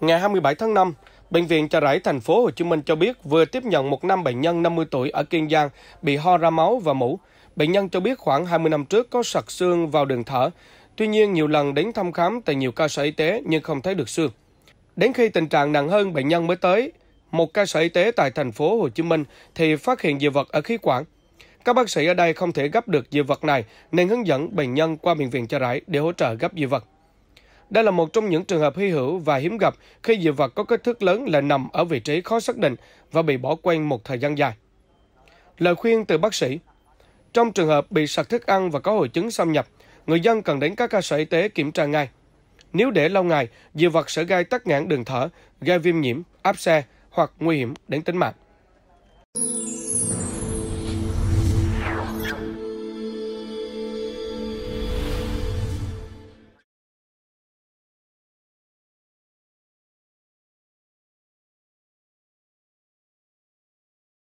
Ngày 27 tháng 5, Bệnh viện Chợ Rẫy thành phố Hồ Chí Minh cho biết vừa tiếp nhận một nam bệnh nhân 50 tuổi ở Kiên Giang bị ho ra máu và mũ. Bệnh nhân cho biết khoảng 20 năm trước có sặc xương vào đường thở. Tuy nhiên, nhiều lần đến thăm khám tại nhiều cơ sở y tế nhưng không thấy được xương. Đến khi tình trạng nặng hơn, bệnh nhân mới tới một cơ sở y tế tại thành phố Hồ Chí Minh thì phát hiện dị vật ở khí quản. Các bác sĩ ở đây không thể gấp được dị vật này nên hướng dẫn bệnh nhân qua bệnh viện Chợ Rẫy để hỗ trợ gấp dị vật. Đây là một trong những trường hợp hy hữu và hiếm gặp khi dị vật có kích thước lớn lại nằm ở vị trí khó xác định và bị bỏ quên một thời gian dài. Lời khuyên từ bác sĩ Trong trường hợp bị sặc thức ăn và có hội chứng xâm nhập, người dân cần đến các cơ sở y tế kiểm tra ngay. Nếu để lâu ngày, dị vật sẽ gây tắc nghẽn đường thở, gây viêm nhiễm, áp xe hoặc nguy hiểm đến tính mạng.